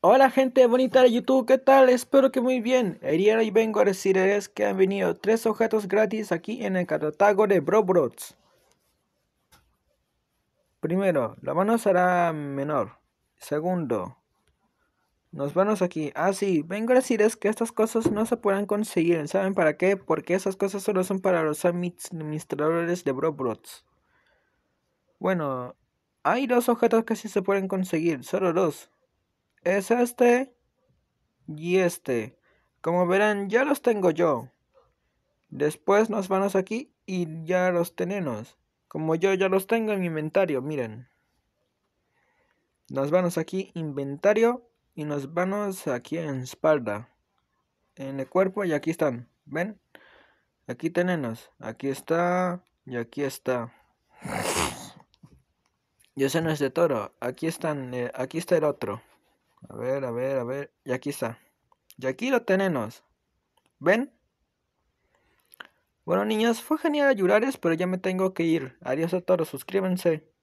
Hola gente bonita de YouTube, ¿qué tal? Espero que muy bien. El y hoy vengo a decirles que han venido tres objetos gratis aquí en el catatago de Brobrots. Primero, la mano será menor. Segundo, nos vamos aquí. Ah, sí, vengo a decirles que estas cosas no se pueden conseguir. ¿Saben para qué? Porque esas cosas solo son para los administradores de Brobrots. Bueno, hay dos objetos que sí se pueden conseguir, solo dos es este y este. Como verán, ya los tengo yo. Después nos vamos aquí y ya los tenemos. Como yo ya los tengo en mi inventario, miren. Nos vamos aquí, inventario, y nos vamos aquí en espalda. En el cuerpo y aquí están, ¿ven? Aquí tenemos, aquí está y aquí está. Y ese no es de toro, aquí están, eh, aquí está el otro. A ver, a ver, a ver. Y aquí está. Y aquí lo tenemos. ¿Ven? Bueno, niños, fue genial ayudarles, pero ya me tengo que ir. Adiós a todos, suscríbanse.